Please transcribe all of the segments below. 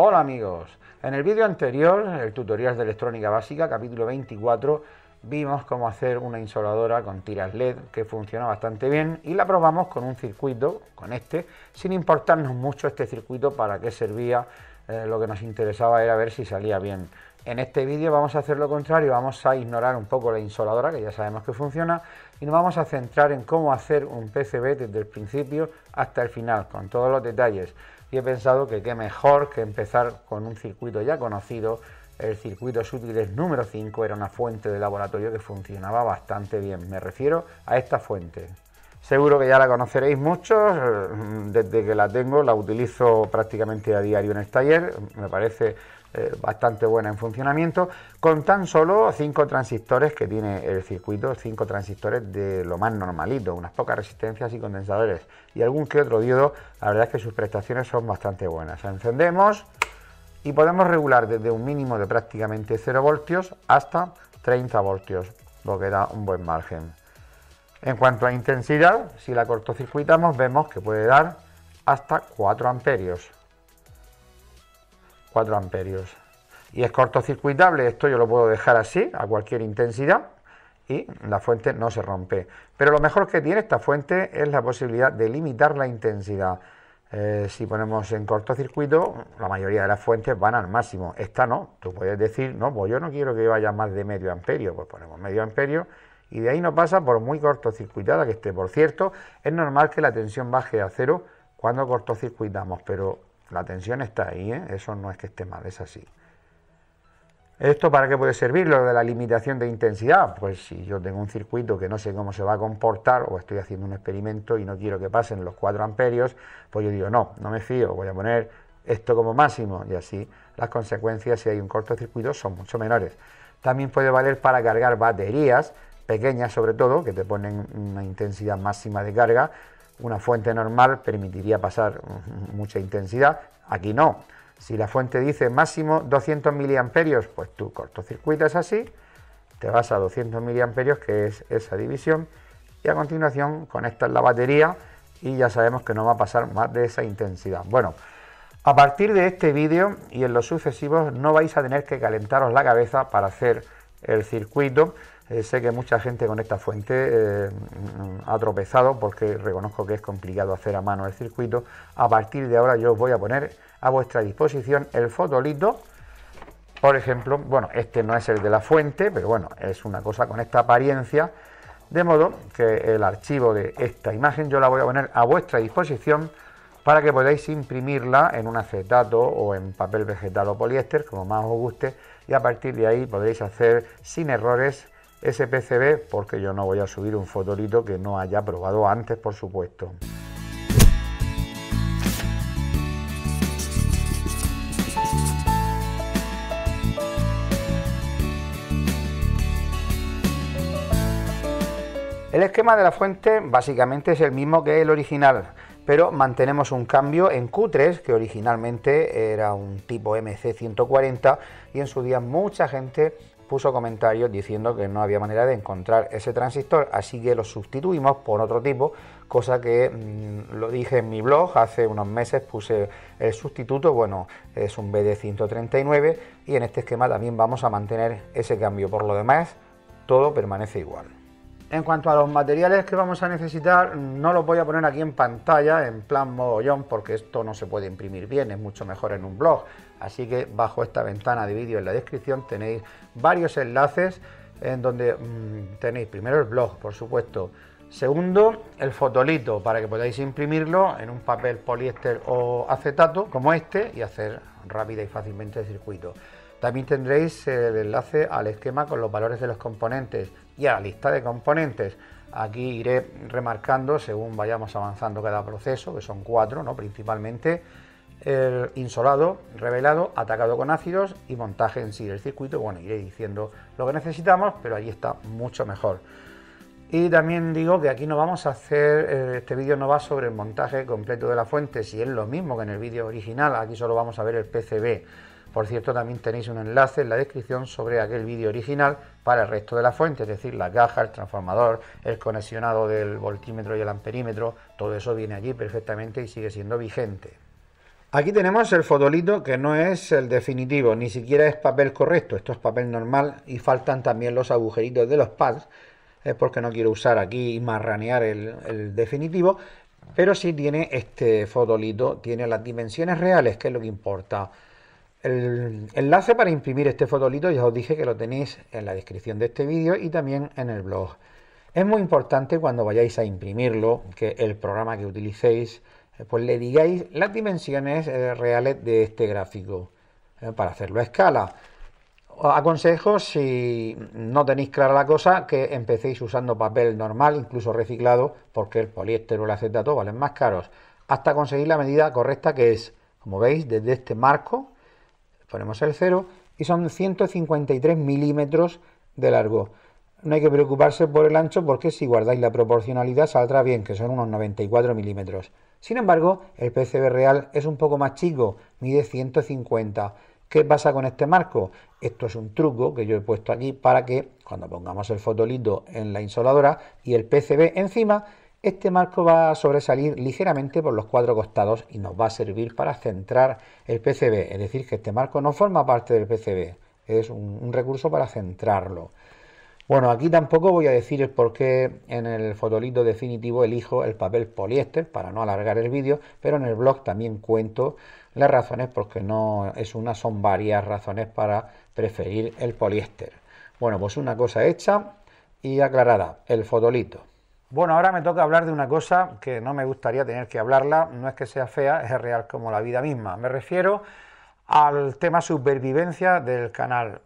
Hola amigos, en el vídeo anterior, el tutorial de electrónica básica, capítulo 24, vimos cómo hacer una insoladora con tiras LED que funciona bastante bien y la probamos con un circuito, con este, sin importarnos mucho este circuito para qué servía, eh, lo que nos interesaba era ver si salía bien. En este vídeo vamos a hacer lo contrario, vamos a ignorar un poco la insoladora que ya sabemos que funciona y nos vamos a centrar en cómo hacer un PCB desde el principio hasta el final, con todos los detalles y he pensado que qué mejor que empezar con un circuito ya conocido. El circuito Sutiles número 5 era una fuente de laboratorio que funcionaba bastante bien. Me refiero a esta fuente. Seguro que ya la conoceréis muchos, eh, desde que la tengo la utilizo prácticamente a diario en el taller, me parece eh, bastante buena en funcionamiento, con tan solo 5 transistores que tiene el circuito, 5 transistores de lo más normalito, unas pocas resistencias y condensadores y algún que otro diodo, la verdad es que sus prestaciones son bastante buenas. Encendemos y podemos regular desde un mínimo de prácticamente 0 voltios hasta 30 voltios, lo que da un buen margen. En cuanto a intensidad, si la cortocircuitamos vemos que puede dar hasta 4 amperios amperios. Y es cortocircuitable, esto yo lo puedo dejar así, a cualquier intensidad, y la fuente no se rompe. Pero lo mejor que tiene esta fuente es la posibilidad de limitar la intensidad. Eh, si ponemos en cortocircuito, la mayoría de las fuentes van al máximo. Esta no, tú puedes decir, no, pues yo no quiero que vaya más de medio amperio, pues ponemos medio amperio y de ahí no pasa por muy cortocircuitada que esté. Por cierto, es normal que la tensión baje a cero cuando cortocircuitamos, pero la tensión está ahí, ¿eh? eso no es que esté mal, es así. ¿Esto para qué puede servir? Lo de la limitación de intensidad. Pues si yo tengo un circuito que no sé cómo se va a comportar o estoy haciendo un experimento y no quiero que pasen los 4 amperios, pues yo digo, no, no me fío, voy a poner esto como máximo y así las consecuencias si hay un cortocircuito son mucho menores. También puede valer para cargar baterías, pequeñas sobre todo, que te ponen una intensidad máxima de carga, una fuente normal permitiría pasar mucha intensidad, aquí no. Si la fuente dice máximo 200 miliamperios, pues tú es así, te vas a 200 miliamperios, que es esa división, y a continuación conectas la batería y ya sabemos que no va a pasar más de esa intensidad. Bueno, a partir de este vídeo y en los sucesivos no vais a tener que calentaros la cabeza para hacer el circuito eh, sé que mucha gente con esta fuente eh, ha tropezado porque reconozco que es complicado hacer a mano el circuito. A partir de ahora yo os voy a poner a vuestra disposición el fotolito. Por ejemplo, bueno, este no es el de la fuente, pero bueno, es una cosa con esta apariencia. De modo que el archivo de esta imagen yo la voy a poner a vuestra disposición para que podáis imprimirla en un acetato o en papel vegetal o poliéster, como más os guste, y a partir de ahí podéis hacer sin errores SPCB, porque yo no voy a subir un fotolito que no haya probado antes, por supuesto. El esquema de la fuente básicamente es el mismo que el original, pero mantenemos un cambio en Q3, que originalmente era un tipo MC140 y en su día mucha gente puso comentarios diciendo que no había manera de encontrar ese transistor, así que lo sustituimos por otro tipo, cosa que mm, lo dije en mi blog hace unos meses, puse el sustituto, bueno, es un BD139 y en este esquema también vamos a mantener ese cambio, por lo demás todo permanece igual. En cuanto a los materiales que vamos a necesitar, no los voy a poner aquí en pantalla, en plan mogollón, porque esto no se puede imprimir bien, es mucho mejor en un blog. Así que bajo esta ventana de vídeo en la descripción tenéis varios enlaces en donde mm, tenéis primero el blog, por supuesto, Segundo, el fotolito para que podáis imprimirlo en un papel poliéster o acetato como este y hacer rápida y fácilmente el circuito. También tendréis el enlace al esquema con los valores de los componentes y a la lista de componentes. Aquí iré remarcando según vayamos avanzando cada proceso, que son cuatro, ¿no? principalmente el insolado, revelado, atacado con ácidos y montaje en sí del circuito. Bueno, iré diciendo lo que necesitamos, pero allí está mucho mejor. Y también digo que aquí no vamos a hacer, eh, este vídeo no va sobre el montaje completo de la fuente, si es lo mismo que en el vídeo original, aquí solo vamos a ver el PCB por cierto, también tenéis un enlace en la descripción sobre aquel vídeo original para el resto de la fuente, es decir, la caja, el transformador, el conexionado del voltímetro y el amperímetro, todo eso viene allí perfectamente y sigue siendo vigente. Aquí tenemos el fotolito que no es el definitivo, ni siquiera es papel correcto, esto es papel normal y faltan también los agujeritos de los pads, es porque no quiero usar aquí y marranear el, el definitivo, pero sí tiene este fotolito, tiene las dimensiones reales, que es lo que importa. El enlace para imprimir este fotolito ya os dije que lo tenéis en la descripción de este vídeo y también en el blog. Es muy importante cuando vayáis a imprimirlo que el programa que utilicéis eh, pues le digáis las dimensiones eh, reales de este gráfico eh, para hacerlo a escala. Os aconsejo si no tenéis clara la cosa que empecéis usando papel normal, incluso reciclado, porque el poliéster o el acetato valen más caros, hasta conseguir la medida correcta que es, como veis, desde este marco ponemos el 0 y son 153 milímetros de largo. No hay que preocuparse por el ancho porque si guardáis la proporcionalidad saldrá bien, que son unos 94 milímetros. Sin embargo, el PCB real es un poco más chico, mide 150. ¿Qué pasa con este marco? Esto es un truco que yo he puesto aquí para que cuando pongamos el fotolito en la insoladora y el PCB encima, este marco va a sobresalir ligeramente por los cuatro costados y nos va a servir para centrar el PCB, es decir, que este marco no forma parte del PCB, es un, recurso para centrarlo. Bueno, aquí tampoco voy a decir por qué en el fotolito definitivo elijo el papel poliéster para no alargar el vídeo, pero en el blog también cuento las razones porque no es una, son varias razones para preferir el poliéster. Bueno, pues una cosa hecha y aclarada, el fotolito. Bueno, ahora me toca hablar de una cosa que no me gustaría tener que hablarla, no es que sea fea, es real como la vida misma. Me refiero al tema supervivencia del canal.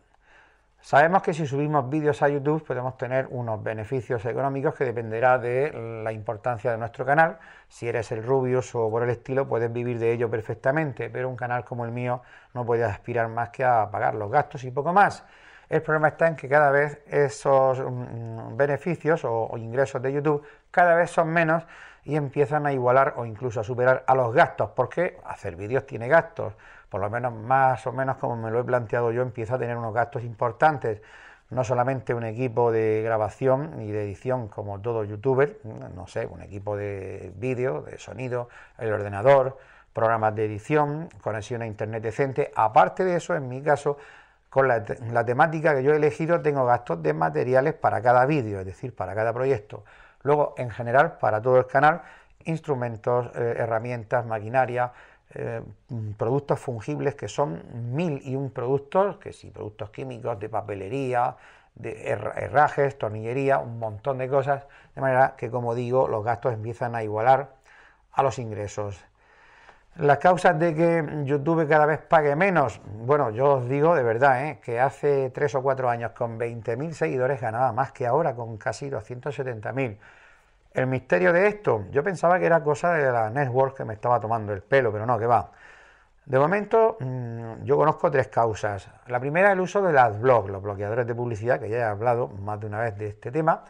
Sabemos que si subimos vídeos a YouTube podemos tener unos beneficios económicos que dependerá de la importancia de nuestro canal. Si eres el Rubius o por el estilo puedes vivir de ello perfectamente, pero un canal como el mío no puede aspirar más que a pagar los gastos y poco más. El problema está en que cada vez esos mm, mm, beneficios o, ingresos de YouTube cada vez son menos y empiezan a igualar o incluso a superar a los gastos, porque hacer vídeos tiene gastos, por lo menos más o menos como me lo he planteado yo, empieza a tener unos gastos importantes, no solamente un equipo de grabación y de edición como todo youtuber, mm, no sé, un equipo de vídeo, de sonido, el ordenador, programas de edición, conexión a internet decente, aparte de eso, en mi caso, con la, temática que yo he elegido tengo gastos de materiales para cada vídeo, es decir, para cada proyecto. Luego, en general, para todo el canal, instrumentos, eh, herramientas, maquinaria, eh, mm, productos fungibles que son mil y un productos, que sí, productos químicos, de papelería, de herrajes, tornillería, un montón de cosas, de manera que como digo, los gastos empiezan a igualar a los ingresos. Las causas de que YouTube cada vez pague menos. Bueno, yo os digo de verdad ¿eh? que hace 3 o 4 años con 20.000 seguidores ganaba más que ahora con casi 270.000. El misterio de esto, yo pensaba que era cosa de la network que me estaba tomando el pelo, pero no, que va. De momento, mm, yo conozco tres causas. La primera es el uso de las blogs, los bloqueadores de publicidad, que ya he hablado más de una vez de este tema,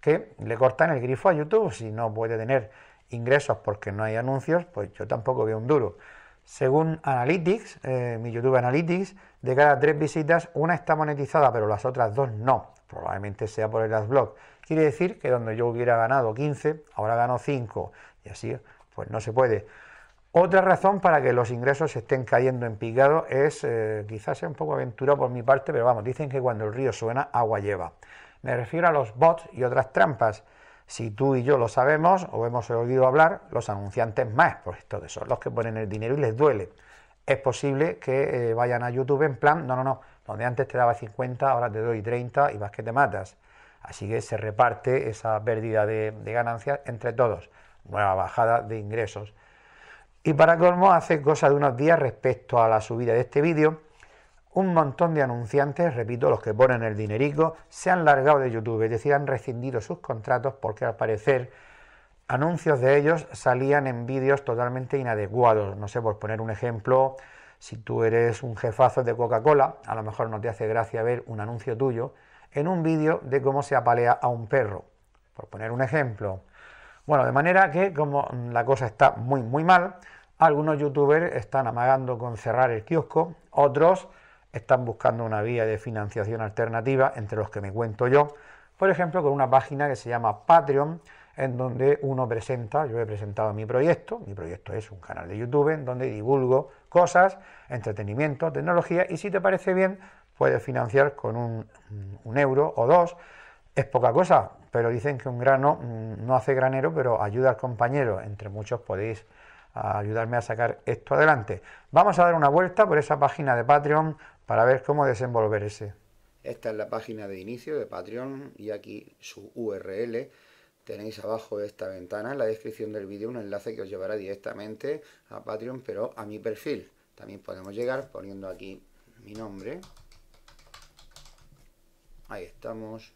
que le cortan el grifo a YouTube si no puede tener ingresos porque no hay anuncios, pues yo tampoco veo un duro. Según Analytics, eh, mi YouTube Analytics, de cada tres visitas, una está monetizada, pero las otras dos no. Probablemente sea por el AdBlock. Quiere decir que donde yo hubiera ganado 15, ahora gano 5. Y así, pues no se puede. Otra razón para que los ingresos estén cayendo en picado es, eh, quizás sea un poco aventurado por mi parte, pero vamos, dicen que cuando el río suena, agua lleva. Me refiero a los bots y otras trampas. Si tú y yo lo sabemos o hemos oído hablar, los anunciantes más, por esto son los que ponen el dinero y les duele. Es posible que eh, vayan a YouTube en plan, no, no, no, donde antes te daba 50, ahora te doy 30 y vas que te matas. Así que se reparte esa pérdida de, ganancias entre todos. Nueva bajada de ingresos. Y para colmo, hace cosa de unos días respecto a la subida de este vídeo, un montón de anunciantes, repito, los que ponen el dinerico, se han largado de YouTube, es decir, han rescindido sus contratos porque al parecer anuncios de ellos salían en vídeos totalmente inadecuados. No sé, por poner un ejemplo, si tú eres un jefazo de Coca-Cola, a lo mejor no te hace gracia ver un anuncio tuyo en un vídeo de cómo se apalea a un perro, por poner un ejemplo. Bueno, de manera que como la cosa está muy muy mal, algunos youtubers están amagando con cerrar el kiosco, otros están buscando una vía de financiación alternativa, entre los que me cuento yo, por ejemplo, con una página que se llama Patreon, en donde uno presenta, yo he presentado mi proyecto, mi proyecto es un canal de YouTube en donde divulgo cosas, entretenimiento, tecnología, y si te parece bien, puedes financiar con un, euro o dos, es poca cosa, pero dicen que un grano mm, no hace granero, pero ayuda al compañero, entre muchos podéis ah, ayudarme a sacar esto adelante. Vamos a dar una vuelta por esa página de Patreon para ver cómo ese. Esta es la página de inicio de Patreon y aquí su URL. Tenéis abajo de esta ventana en la descripción del vídeo un enlace que os llevará directamente a Patreon, pero a mi perfil. También podemos llegar poniendo aquí mi nombre. Ahí estamos.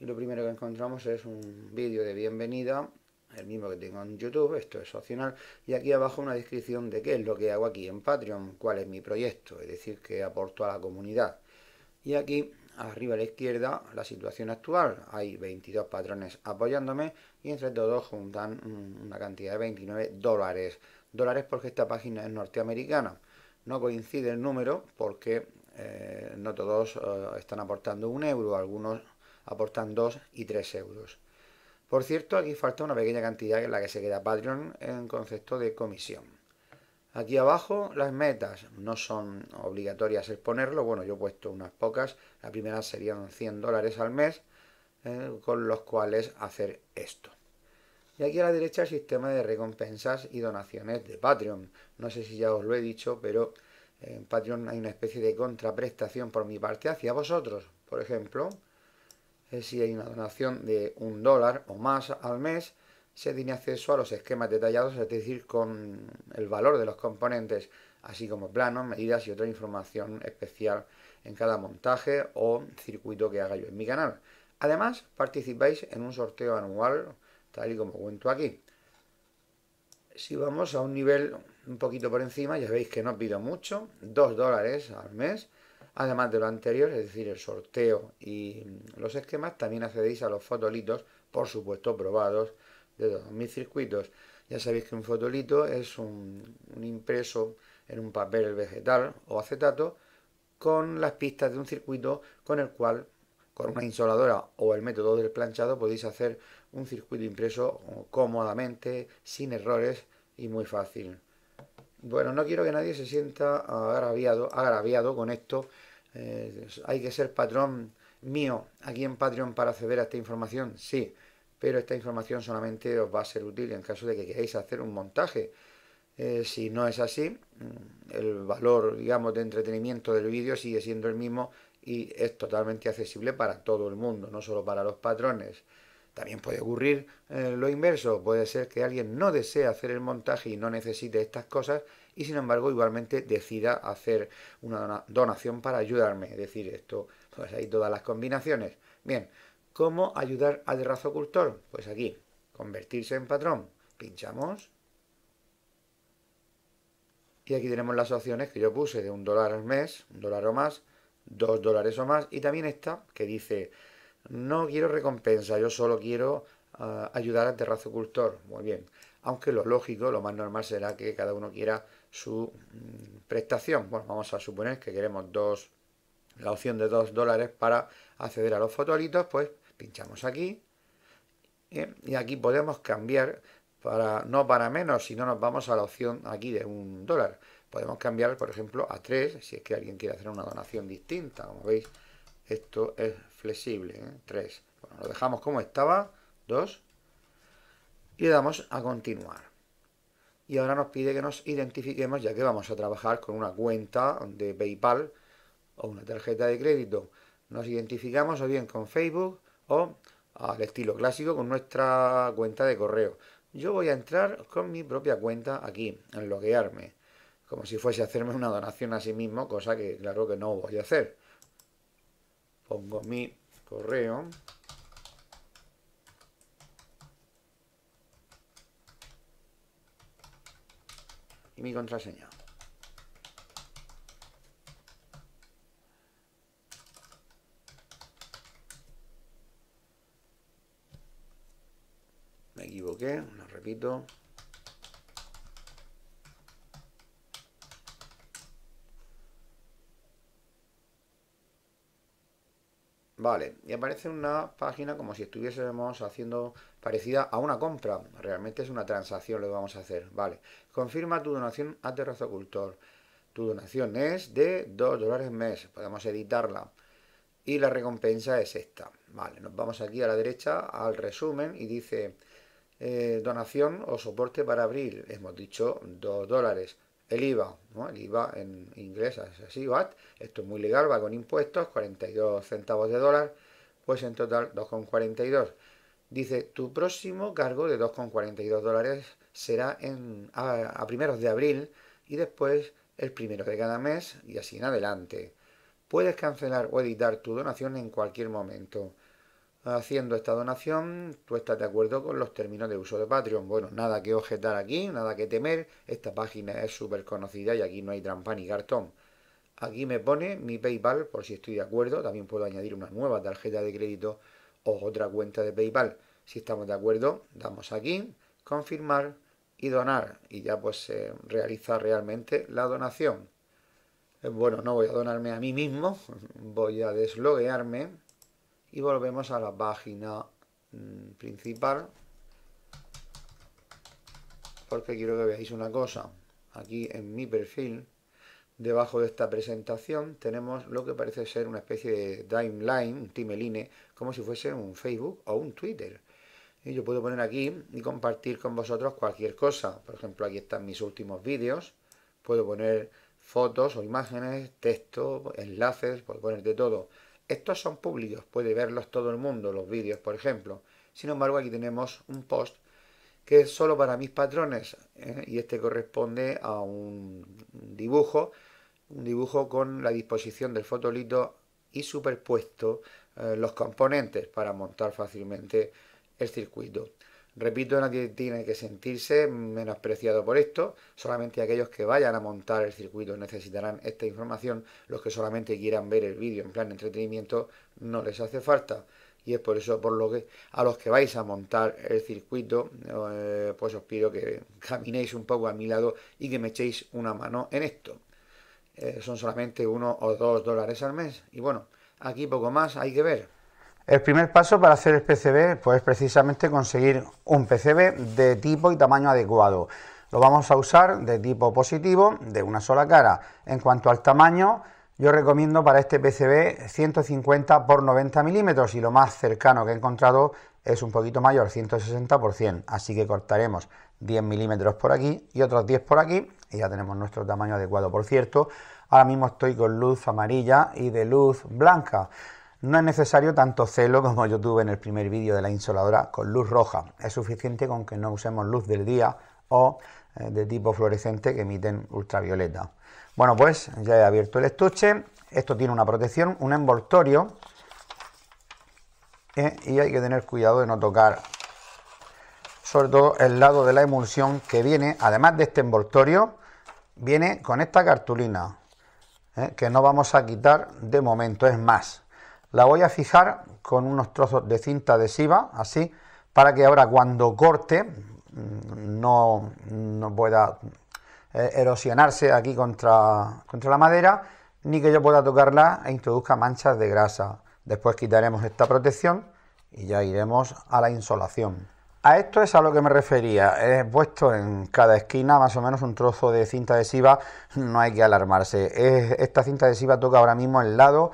Y lo primero que encontramos es un vídeo de bienvenida el mismo que tengo en YouTube, esto es opcional, y aquí abajo una descripción de qué es lo que hago aquí en Patreon, cuál es mi proyecto, es decir, qué aporto a la comunidad. Y aquí, arriba a la izquierda, la situación actual. Hay 22 patrones apoyándome y entre todos juntan una cantidad de 29 dólares. Dólares porque esta página es norteamericana. No coincide el número porque eh, no todos eh, están aportando un euro, algunos aportan dos y tres euros. Por cierto, aquí falta una pequeña cantidad en la que se queda Patreon en concepto de comisión. Aquí abajo las metas no son obligatorias exponerlo. bueno yo he puesto unas pocas, la primera serían 100 dólares al mes eh, con los cuales hacer esto. Y aquí a la derecha el sistema de recompensas y donaciones de Patreon. No sé si ya os lo he dicho, pero en Patreon hay una especie de contraprestación por mi parte hacia vosotros. Por ejemplo, si hay una donación de un dólar o más al mes, se tiene acceso a los esquemas detallados, es decir, con el valor de los componentes, así como planos, medidas y otra información especial en cada montaje o circuito que haga yo en mi canal. Además, participáis en un sorteo anual, tal y como cuento aquí. Si vamos a un nivel un poquito por encima, ya veis que no pido mucho, 2 dólares al mes, Además de lo anterior, es decir, el sorteo y mm, los esquemas, también accedéis a los fotolitos, por supuesto probados, de todos mis circuitos. Ya sabéis que un fotolito es un, un impreso en un papel vegetal o acetato con las pistas de un circuito con el cual, con una insoladora o el método del planchado, podéis hacer un circuito impreso cómodamente, sin errores y muy fácil. Bueno, no quiero que nadie se sienta agraviado, con esto. Eh, hay que ser patrón mío aquí en Patreon para acceder a esta información, sí, pero esta información solamente os va a ser útil en caso de que queráis hacer un montaje. Eh, si no es así, mm, el valor, digamos, de entretenimiento del vídeo sigue siendo el mismo y es totalmente accesible para todo el mundo, no solo para los patrones. También puede ocurrir eh, lo inverso, puede ser que alguien no desee hacer el montaje y no necesite estas cosas y sin embargo igualmente decida hacer una donación para ayudarme. Es decir, esto, pues hay todas las combinaciones. Bien, ¿cómo ayudar al cultor Pues aquí, convertirse en patrón. Pinchamos. Y aquí tenemos las opciones que yo puse de un dólar al mes, un dólar o más, dos dólares o más, y también esta que dice no quiero recompensa, yo solo quiero ah, ayudar al terrazo cultor. Muy bien. Aunque lo lógico, lo más normal será que cada uno quiera su mm, prestación. Bueno, vamos a suponer que queremos dos, la opción de dos dólares para acceder a los fotolitos, pues pinchamos aquí. y aquí podemos cambiar para no para menos, si no nos vamos a la opción aquí de un dólar. Podemos cambiar, por ejemplo, a 3, si es que alguien quiere hacer una donación distinta. Como veis, esto es flexible, 3. ¿eh? Bueno, lo dejamos como estaba, 2. Y le damos a continuar. Y ahora nos pide que nos identifiquemos, ya que vamos a trabajar con una cuenta de PayPal o una tarjeta de crédito. Nos identificamos o bien con Facebook o al estilo clásico con nuestra cuenta de correo. Yo voy a entrar con mi propia cuenta aquí, en loguearme, como si fuese hacerme una donación a sí mismo, cosa que claro que no voy a hacer pongo mi correo. Y mi contraseña. Me equivoqué, lo repito. Vale, y aparece una página como si estuviésemos haciendo parecida a una compra. Realmente es una transacción lo que vamos a hacer. Vale, confirma tu donación a Terrazo Cultor. Tu donación es de 2 dólares mes. Podemos editarla. Y la recompensa es esta. Vale, nos vamos aquí a la derecha al resumen y dice eh, donación o soporte para abril. Hemos dicho 2 dólares el IVA, ¿no? el IVA en inglés es así, VAT, esto es muy legal, va con impuestos, 42 centavos de dólar, pues en total 2,42. Dice, tu próximo cargo de 2,42 dólares será en, a, primeros de abril y después el primero de cada mes y así en adelante. Puedes cancelar o editar tu donación en cualquier momento haciendo esta donación, tú estás de acuerdo con los términos de uso de Patreon. Bueno, nada que objetar aquí, nada que temer, esta página es súper conocida y aquí no hay trampa ni cartón. Aquí me pone mi PayPal por si estoy de acuerdo, también puedo añadir una nueva tarjeta de crédito o otra cuenta de PayPal. Si estamos de acuerdo, damos aquí, confirmar y donar y ya pues se realiza realmente la donación. Eh, bueno, no voy a donarme a mí mismo, voy a desloguearme y volvemos a la página mm, principal porque quiero que veáis una cosa aquí en mi perfil debajo de esta presentación tenemos lo que parece ser una especie de timeline, un timeline como si fuese un Facebook o un Twitter y yo puedo poner aquí y compartir con vosotros cualquier cosa por ejemplo aquí están mis últimos vídeos puedo poner fotos o imágenes, texto, enlaces, puedo poner de todo estos son públicos, puede verlos todo el mundo, los vídeos, por ejemplo. Sin embargo, aquí tenemos un post que es solo para mis patrones ¿eh? y este corresponde a un dibujo, un dibujo con la disposición del fotolito y superpuesto eh, los componentes para montar fácilmente el circuito. Repito, nadie tiene que sentirse menospreciado por esto, solamente aquellos que vayan a montar el circuito necesitarán esta información, los que solamente quieran ver el vídeo en plan de entretenimiento no les hace falta. Y es por eso por lo que a los que vais a montar el circuito, eh, pues os pido que caminéis un poco a mi lado y que me echéis una mano en esto. Eh, son solamente uno o dos dólares al mes. Y bueno, aquí poco más hay que ver. El primer paso para hacer el PCB pues, es precisamente conseguir un PCB de tipo y tamaño adecuado. Lo vamos a usar de tipo positivo, de una sola cara. En cuanto al tamaño, yo recomiendo para este PCB 150 x 90 milímetros y lo más cercano que he encontrado es un poquito mayor, 160 por 100. Así que cortaremos 10 milímetros por aquí y otros 10 por aquí y ya tenemos nuestro tamaño adecuado. Por cierto, ahora mismo estoy con luz amarilla y de luz blanca. No es necesario tanto celo como yo tuve en el primer vídeo de la insoladora con luz roja. Es suficiente con que no usemos luz del día o eh, de tipo fluorescente que emiten ultravioleta. Bueno, pues ya he abierto el estuche. Esto tiene una protección, un envoltorio. Eh, y hay que tener cuidado de no tocar sobre todo el lado de la emulsión que viene, además de este envoltorio, viene con esta cartulina, eh, que no vamos a quitar de momento, es más, la voy a fijar con unos trozos de cinta adhesiva, así, para que ahora cuando corte mm, no, no pueda eh, erosionarse aquí contra, contra la madera, ni que yo pueda tocarla e introduzca manchas de grasa. Después quitaremos esta protección y ya iremos a la insolación. A esto es a lo que me refería. He puesto en cada esquina más o menos un trozo de cinta adhesiva, no hay que alarmarse. Esta cinta adhesiva toca ahora mismo el lado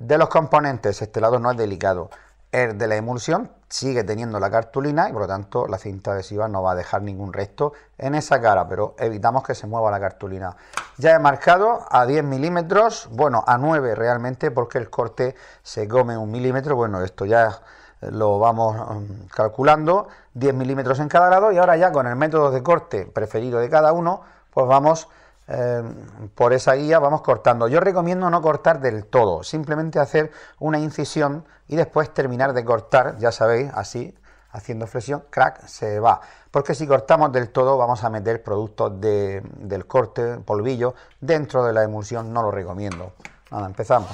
de los componentes, este lado no es delicado. El de la emulsión sigue teniendo la cartulina y por lo tanto la cinta adhesiva no va a dejar ningún resto en esa cara, pero evitamos que se mueva la cartulina. Ya he marcado a 10 milímetros, bueno, a 9 realmente porque el corte se come un milímetro, bueno, esto ya lo vamos mm, calculando, 10 milímetros en cada lado y ahora ya con el método de corte preferido de cada uno, pues vamos Em, por esa guía vamos cortando. Yo recomiendo no cortar del todo, simplemente hacer una incisión y después terminar de cortar, ya sabéis, así, haciendo flexión, crack, se va. Porque si cortamos del todo vamos a meter productos del corte, polvillo, dentro de la emulsión, no lo recomiendo. Nada, empezamos.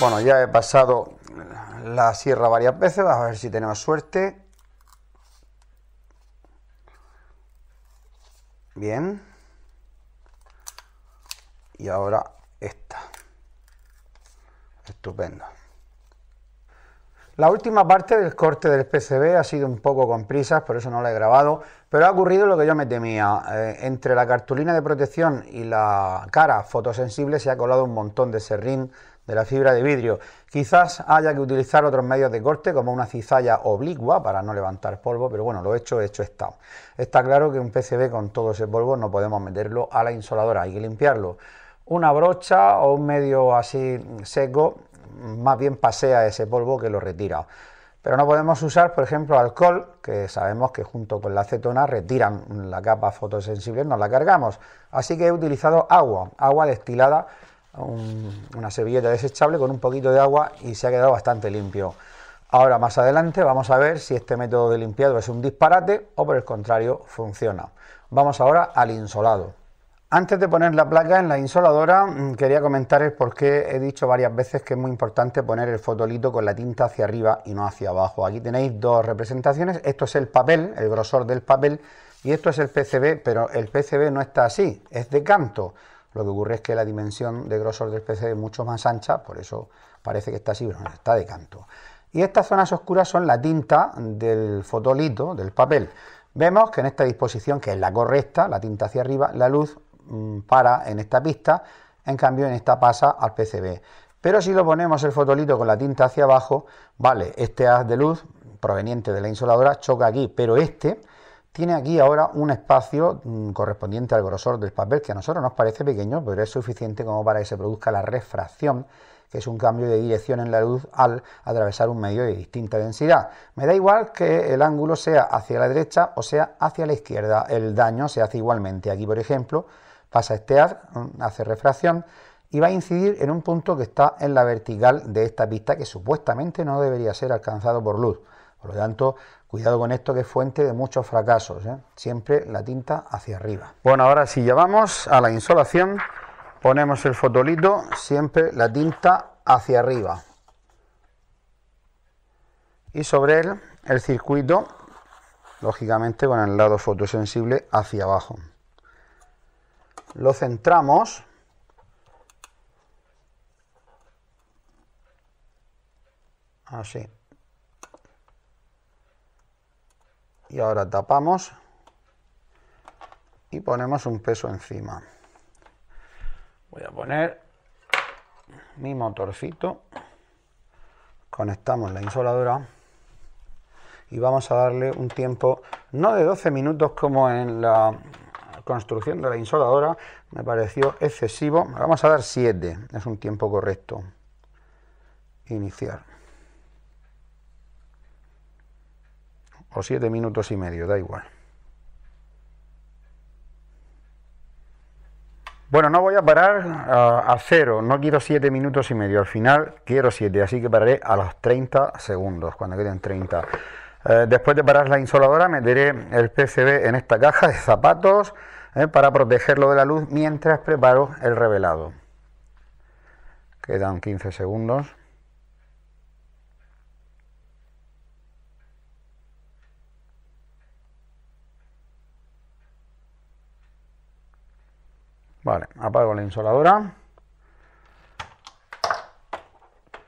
Bueno, ya he pasado la sierra varias veces, vamos a ver si tenemos suerte. Bien. Y ahora esta. Estupendo. La última parte del corte del PCB ha sido un poco con prisas, por eso no la he grabado, pero ha ocurrido lo que yo me temía. Eh, entre la cartulina de protección y la cara fotosensible se ha colado un montón de serrín de la fibra de vidrio. Quizás haya que utilizar otros medios de corte como una cizalla oblicua para no levantar polvo, pero bueno, lo hecho, hecho está. Está claro que un PCB con todo ese polvo no podemos meterlo a la insoladora, hay que limpiarlo. Una brocha o un medio así seco más bien pasea ese polvo que lo retira. Pero no podemos usar, por ejemplo, alcohol, que sabemos que junto con la acetona retiran la capa fotosensible, nos la cargamos. Así que he utilizado agua, agua destilada una servilleta desechable con un poquito de agua y se ha quedado bastante limpio. Ahora más adelante vamos a ver si este método de limpiado es un disparate o por el contrario funciona. Vamos ahora al insolado. Antes de poner la placa en la insoladora, mm, quería comentarles por qué he dicho varias veces que es muy importante poner el fotolito con la tinta hacia arriba y no hacia abajo. Aquí tenéis dos representaciones. Esto es el papel, el grosor del papel, y esto es el PCB, pero el PCB no está así, es de canto. Lo que ocurre es que la dimensión de grosor del PC es mucho más ancha, por eso parece que está así, pero no, está de canto. Y estas zonas oscuras son la tinta del fotolito, del papel. Vemos que en esta disposición, que es la correcta, la tinta hacia arriba, la luz mm, para en esta pista, en cambio en esta pasa al PCB. Pero si lo ponemos el fotolito con la tinta hacia abajo, vale, este haz de luz proveniente de la insoladora choca aquí, pero este tiene aquí ahora un espacio mm, correspondiente al grosor del papel, que a nosotros nos parece pequeño, pero es suficiente como para que se produzca la refracción, que es un cambio de dirección en la luz al atravesar un medio de distinta densidad. Me da igual que el ángulo sea hacia la derecha o sea hacia la izquierda, el daño se hace igualmente. Aquí, por ejemplo, pasa este haz, mm, hace refracción, y va a incidir en un punto que está en la vertical de esta pista, que supuestamente no debería ser alcanzado por luz. Por lo tanto, cuidado con esto que es fuente de muchos fracasos. ¿eh? Siempre la tinta hacia arriba. Bueno, ahora si llevamos a la insolación, ponemos el fotolito, siempre la tinta hacia arriba. Y sobre él el circuito, lógicamente con el lado fotosensible hacia abajo. Lo centramos. Así. y ahora tapamos y ponemos un peso encima. Voy a poner mi motorcito, conectamos la insoladora y vamos a darle un tiempo, no de 12 minutos como en la construcción de la insoladora, me pareció excesivo, vamos a dar 7, es un tiempo correcto. Iniciar. o siete minutos y medio, da igual. Bueno, no voy a parar ah, a cero, no quiero 7 minutos y medio, al final quiero 7, así que pararé a los 30 segundos, cuando queden 30. Eh, después de parar la insoladora meteré el PCB en esta caja de zapatos eh, para protegerlo de la luz mientras preparo el revelado. Quedan 15 segundos. Vale, apago la insoladora.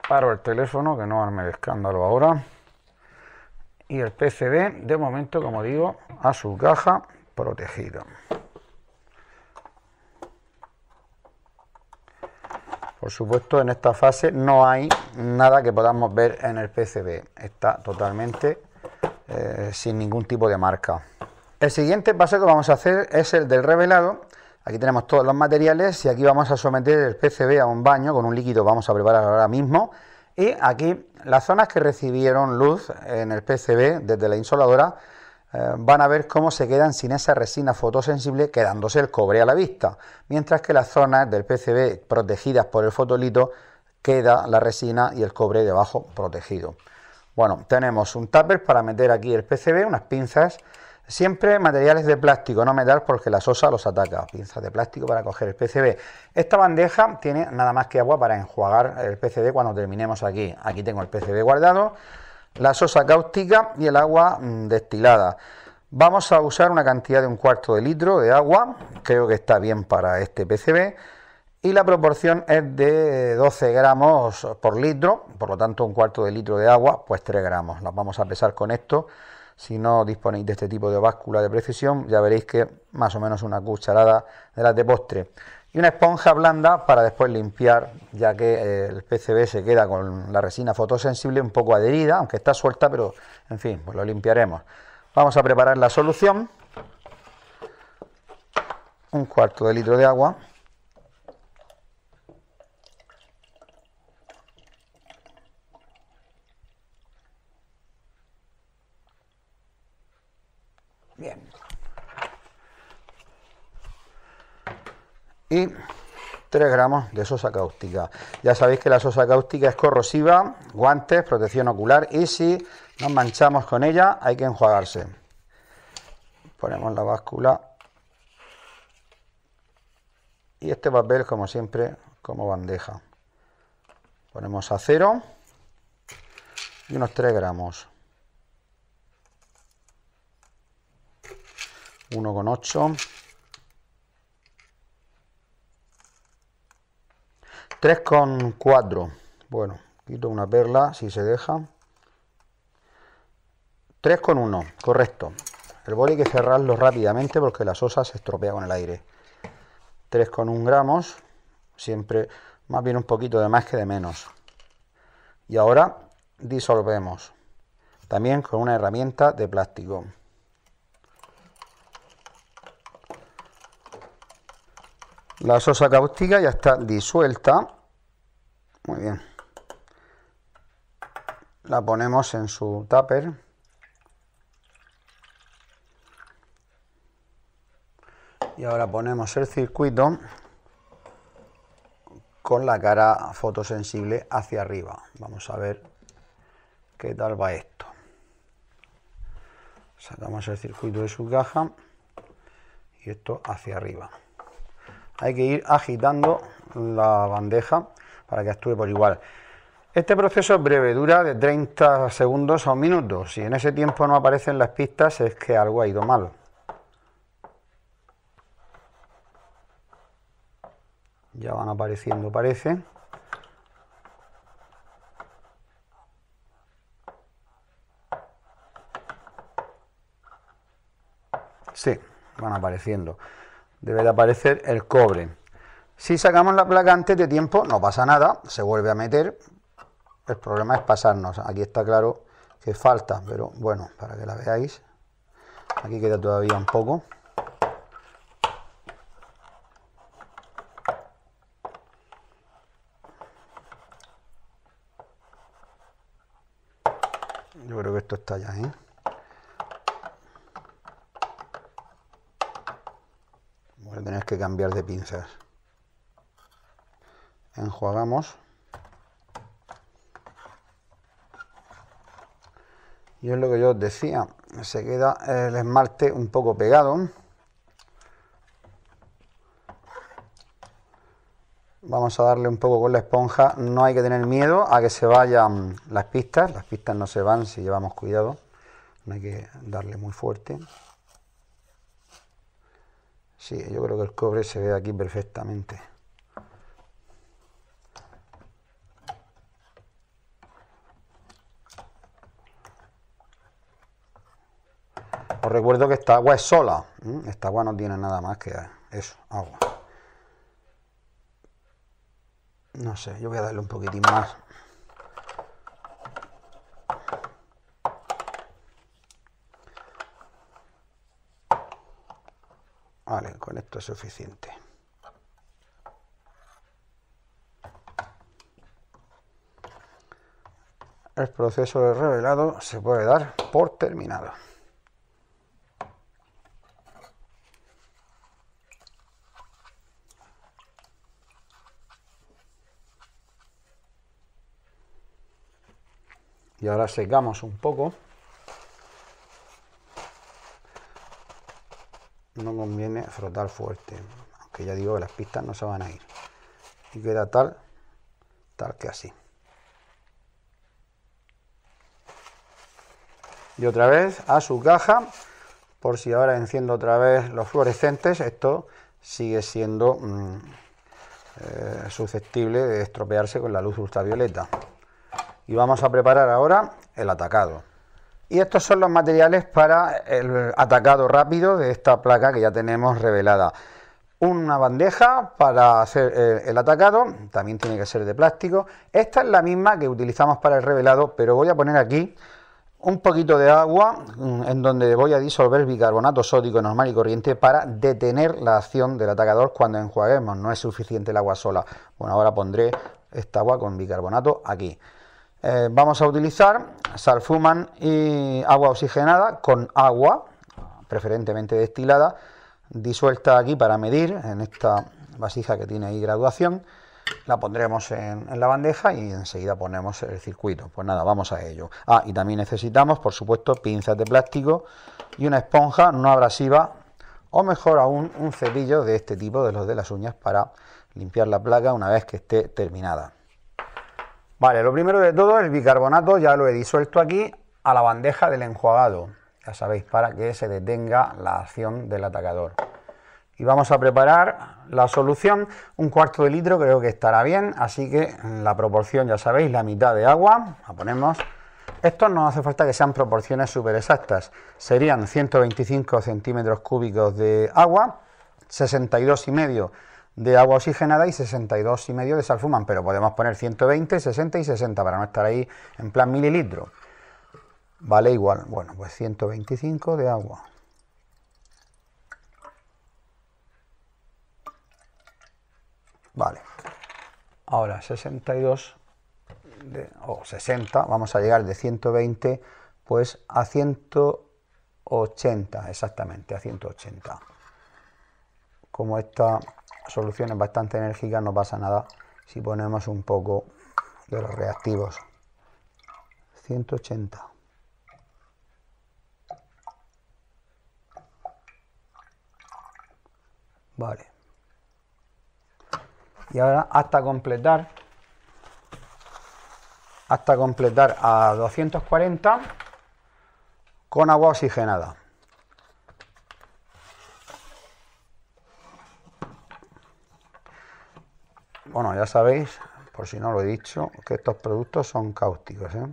Paro el teléfono, que no arme escándalo ahora. Y el PCB, de momento, como digo, a su caja protegido Por supuesto, en esta fase no hay nada que podamos ver en el PCB. Está totalmente eh, sin ningún tipo de marca. El siguiente paso que vamos a hacer es el del revelado Aquí tenemos todos los materiales y aquí vamos a someter el PCB a un baño con un líquido que vamos a preparar ahora mismo. Y aquí las zonas que recibieron luz en el PCB desde la insoladora eh, van a ver cómo se quedan sin esa resina fotosensible quedándose el cobre a la vista, mientras que las zonas del PCB protegidas por el fotolito queda la resina y el cobre debajo protegido. Bueno, tenemos un tupper para meter aquí el PCB, unas pinzas Siempre materiales de plástico, no metal, porque la sosa los ataca. Pinzas de plástico para coger el PCB. Esta bandeja tiene nada más que agua para enjuagar el PCB cuando terminemos aquí. Aquí tengo el PCB guardado, la sosa cáustica y el agua mm, destilada. Vamos a usar una cantidad de un cuarto de litro de agua, creo que está bien para este PCB, y la proporción es de 12 gramos por litro, por lo tanto un cuarto de litro de agua, pues 3 gramos. Las vamos a pesar con esto si no disponéis de este tipo de báscula de precisión, ya veréis que más o menos una cucharada de las de postre. Y una esponja blanda para después limpiar, ya que eh, el PCB se queda con la resina fotosensible un poco adherida, aunque está suelta, pero en fin, pues lo limpiaremos. Vamos a preparar la solución. Un cuarto de litro de agua. gramos de sosa cáustica. Ya sabéis que la sosa cáustica es corrosiva, guantes, protección ocular y si nos manchamos con ella hay que enjuagarse. Ponemos la báscula y este papel como siempre como bandeja. Ponemos acero y unos 3 gramos. 1,8 3,4. Bueno, quito una perla si se deja. 3,1, correcto. El boli hay que cerrarlo rápidamente porque la sosa se estropea con el aire. 3,1 gramos, siempre más bien un poquito de más que de menos. Y ahora disolvemos, también con una herramienta de plástico. La sosa cáustica ya está disuelta. Muy bien. La ponemos en su tupper. Y ahora ponemos el circuito con la cara fotosensible hacia arriba. Vamos a ver qué tal va esto. Sacamos el circuito de su caja y esto hacia arriba hay que ir agitando la bandeja para que actúe por igual. Este proceso es breve, dura de 30 segundos a un minuto. Si en ese tiempo no aparecen las pistas es que algo ha ido mal. Ya van apareciendo, parece. Sí, van apareciendo debe de aparecer el cobre. Si sacamos la placa antes de tiempo, no pasa nada, se vuelve a meter. El problema es pasarnos. Aquí está claro que falta, pero bueno, para que la veáis. Aquí queda todavía un poco. Yo creo que esto está ya, ¿eh? que cambiar de pinzas. Enjuagamos. Y es lo que yo os decía, se queda el esmalte un poco pegado. Vamos a darle un poco con la esponja, no hay que tener miedo a que se vayan las pistas, las pistas no se van si llevamos cuidado, no hay que darle muy fuerte. Sí, yo creo que el cobre se ve aquí perfectamente. Os recuerdo que esta agua es sola. Esta agua no tiene nada más que eso, agua. No sé, yo voy a darle un poquitín más. esto es suficiente. El proceso de revelado se puede dar por terminado. y ahora secamos un poco no conviene frotar fuerte, aunque ya digo que las pistas no se van a ir. Y queda tal, tal que así. Y otra vez a su caja, por si ahora enciendo otra vez los fluorescentes, esto sigue siendo mm, eh, susceptible de estropearse con la luz ultravioleta. Y vamos a preparar ahora el atacado. Y estos son los materiales para el atacado rápido de esta placa que ya tenemos revelada. Una bandeja para hacer eh, el atacado, también tiene que ser de plástico. Esta es la misma que utilizamos para el revelado, pero voy a poner aquí un poquito de agua mm, en donde voy a disolver bicarbonato sódico normal y corriente para detener la acción del atacador cuando enjuaguemos. No es suficiente el agua sola. Bueno, ahora pondré esta agua con bicarbonato aquí. Eh, vamos a utilizar salfuman y agua oxigenada con agua, preferentemente destilada, disuelta aquí para medir en esta vasija que tiene ahí graduación. La pondremos en, en, la bandeja y enseguida ponemos el circuito. Pues nada, vamos a ello. Ah, y también necesitamos, por supuesto, pinzas de plástico y una esponja no abrasiva o mejor aún un cepillo de este tipo, de los de las uñas, para limpiar la placa una vez que esté terminada. Vale, lo primero de todo, el bicarbonato ya lo he disuelto aquí a la bandeja del enjuagado, ya sabéis, para que se detenga la acción del atacador. Y vamos a preparar la solución, un cuarto de litro creo que estará bien, así que la proporción, ya sabéis, la mitad de agua, la ponemos... Esto no hace falta que sean proporciones súper exactas, serían 125 centímetros cúbicos de agua, 62 y medio de agua oxigenada y 62 y medio de salfuman, pero podemos poner 120, 60 y 60 para no estar ahí en plan mililitro. Vale igual, bueno, pues 125 de agua. Vale. Ahora 62 o 60, vamos a llegar de 120 pues a 180, exactamente, a 180. Como esta soluciones bastante enérgicas no pasa nada si ponemos un poco de los reactivos 180 vale y ahora hasta completar hasta completar a 240 con agua oxigenada Bueno, ya sabéis, por si no lo he dicho, que estos productos son cáusticos. ¿eh?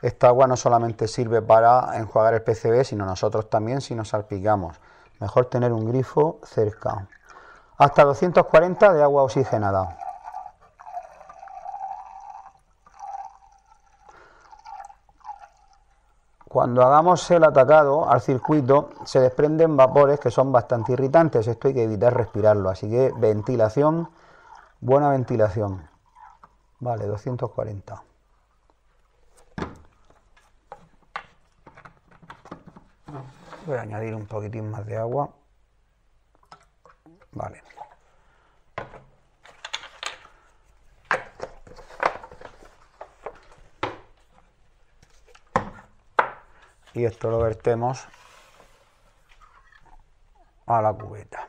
Esta agua no solamente sirve para enjuagar el PCB, sino nosotros también si nos salpicamos. Mejor tener un grifo cerca. Hasta 240 de agua oxigenada. Cuando hagamos el atacado al circuito se desprenden vapores que son bastante irritantes, esto hay que evitar respirarlo, así que ventilación Buena ventilación. Vale, 240. Voy a añadir un poquitín más de agua. Vale. Y esto lo vertemos a la cubeta.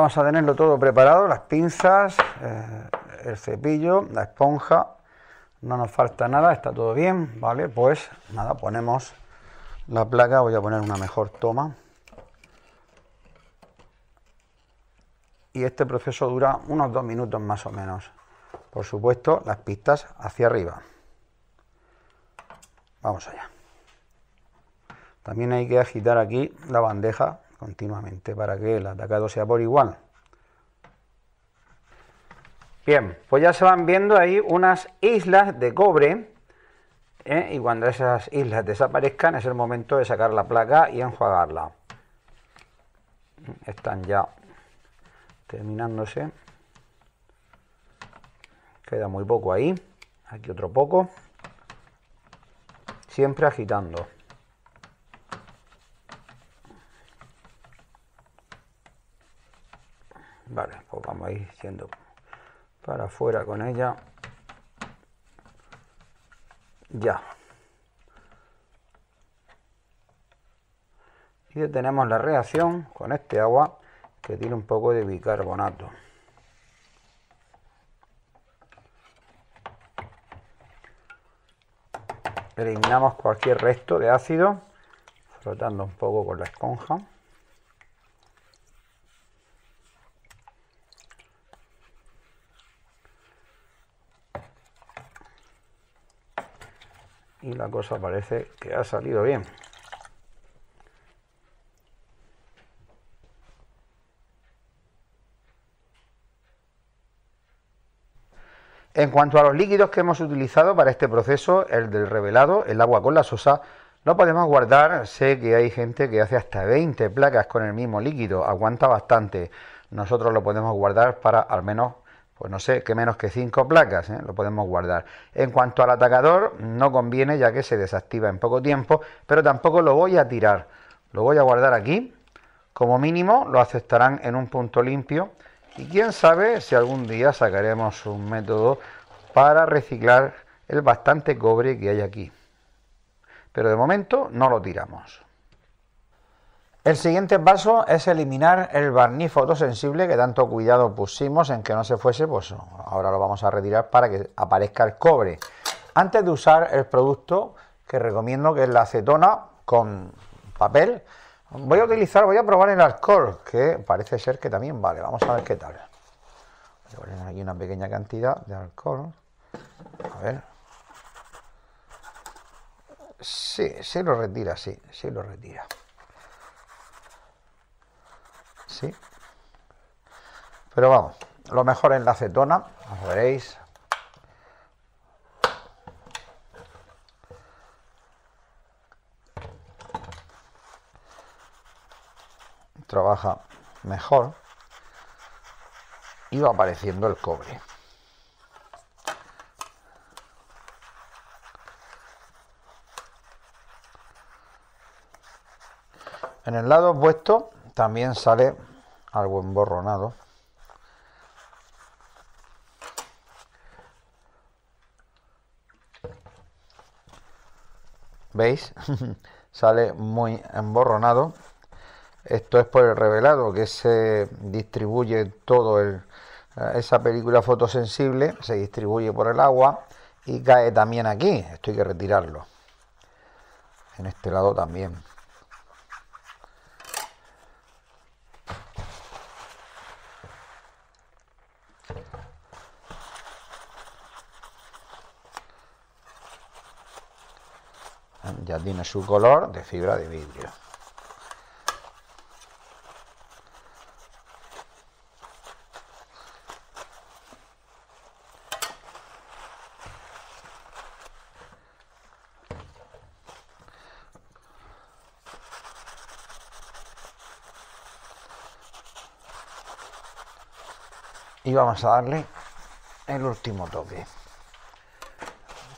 vamos a tenerlo todo preparado, las pinzas, eh, el cepillo, la esponja, no nos falta nada, está todo bien, ¿vale? Pues nada, ponemos la placa, voy a poner una mejor toma. Y este proceso dura unos dos minutos más o menos. Por supuesto, las pistas hacia arriba. Vamos allá. También hay que agitar aquí la bandeja continuamente para que el atacado sea por igual. Bien, pues ya se van viendo ahí unas islas de cobre ¿eh? y cuando esas islas desaparezcan es el momento de sacar la placa y enjuagarla. Están ya terminándose. Queda muy poco ahí. Aquí otro poco. Siempre agitando. Vale, pues vamos a ir siendo para afuera con ella. Ya. Y tenemos la reacción con este agua que tiene un poco de bicarbonato. Eliminamos cualquier resto de ácido frotando un poco con la esponja. y la cosa parece que ha salido bien. En cuanto a los líquidos que hemos utilizado para este proceso, el del revelado, el agua con la sosa, lo podemos guardar. Sé que hay gente que hace hasta 20 placas con el mismo líquido, aguanta bastante. Nosotros lo podemos guardar para al menos pues no sé, que menos que 5 placas, ¿eh? lo podemos guardar. En cuanto al atacador, no conviene ya que se desactiva en poco tiempo, pero tampoco lo voy a tirar, lo voy a guardar aquí, como mínimo lo aceptarán en un punto limpio y quién sabe si algún día sacaremos un método para reciclar el bastante cobre que hay aquí. Pero de momento no lo tiramos. El siguiente paso es eliminar el barniz fotosensible que tanto cuidado pusimos en que no se fuese, pues ahora lo vamos a retirar para que aparezca el cobre. Antes de usar el producto que recomiendo que es la acetona con papel, voy a utilizar, voy a probar el alcohol, que parece ser que también vale, vamos a ver qué tal. Voy a poner aquí una pequeña cantidad de alcohol. A ver. Sí, sí lo retira, sí, se lo retira. Pero vamos, lo mejor en la acetona, veréis. Trabaja mejor y va apareciendo el cobre. En el lado opuesto también sale algo emborronado. ¿Veis? Sale muy emborronado. Esto es por el revelado que se distribuye todo el, eh, esa película fotosensible, se distribuye por el agua y cae también aquí. Esto hay que retirarlo. En este lado también. ya tiene su color de fibra de vidrio. y vamos a darle el último toque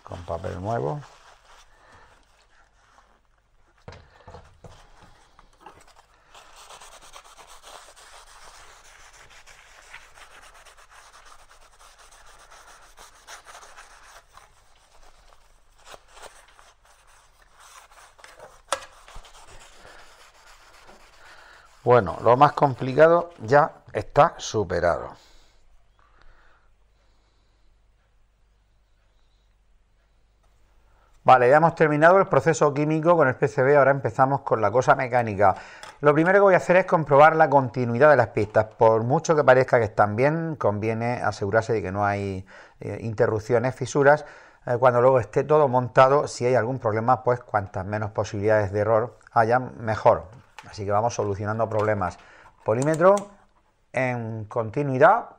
con papel nuevo Bueno, lo más complicado ya está superado. Vale, ya hemos terminado el proceso químico con el PCB, ahora empezamos con la cosa mecánica. Lo primero que voy a hacer es comprobar la continuidad de las pistas. Por mucho que parezca que están bien, conviene asegurarse de que no hay eh, interrupciones, fisuras. Eh, cuando luego esté todo montado, si hay algún problema, pues cuantas menos posibilidades de error haya, mejor. Así que vamos solucionando problemas. Polímetro en continuidad.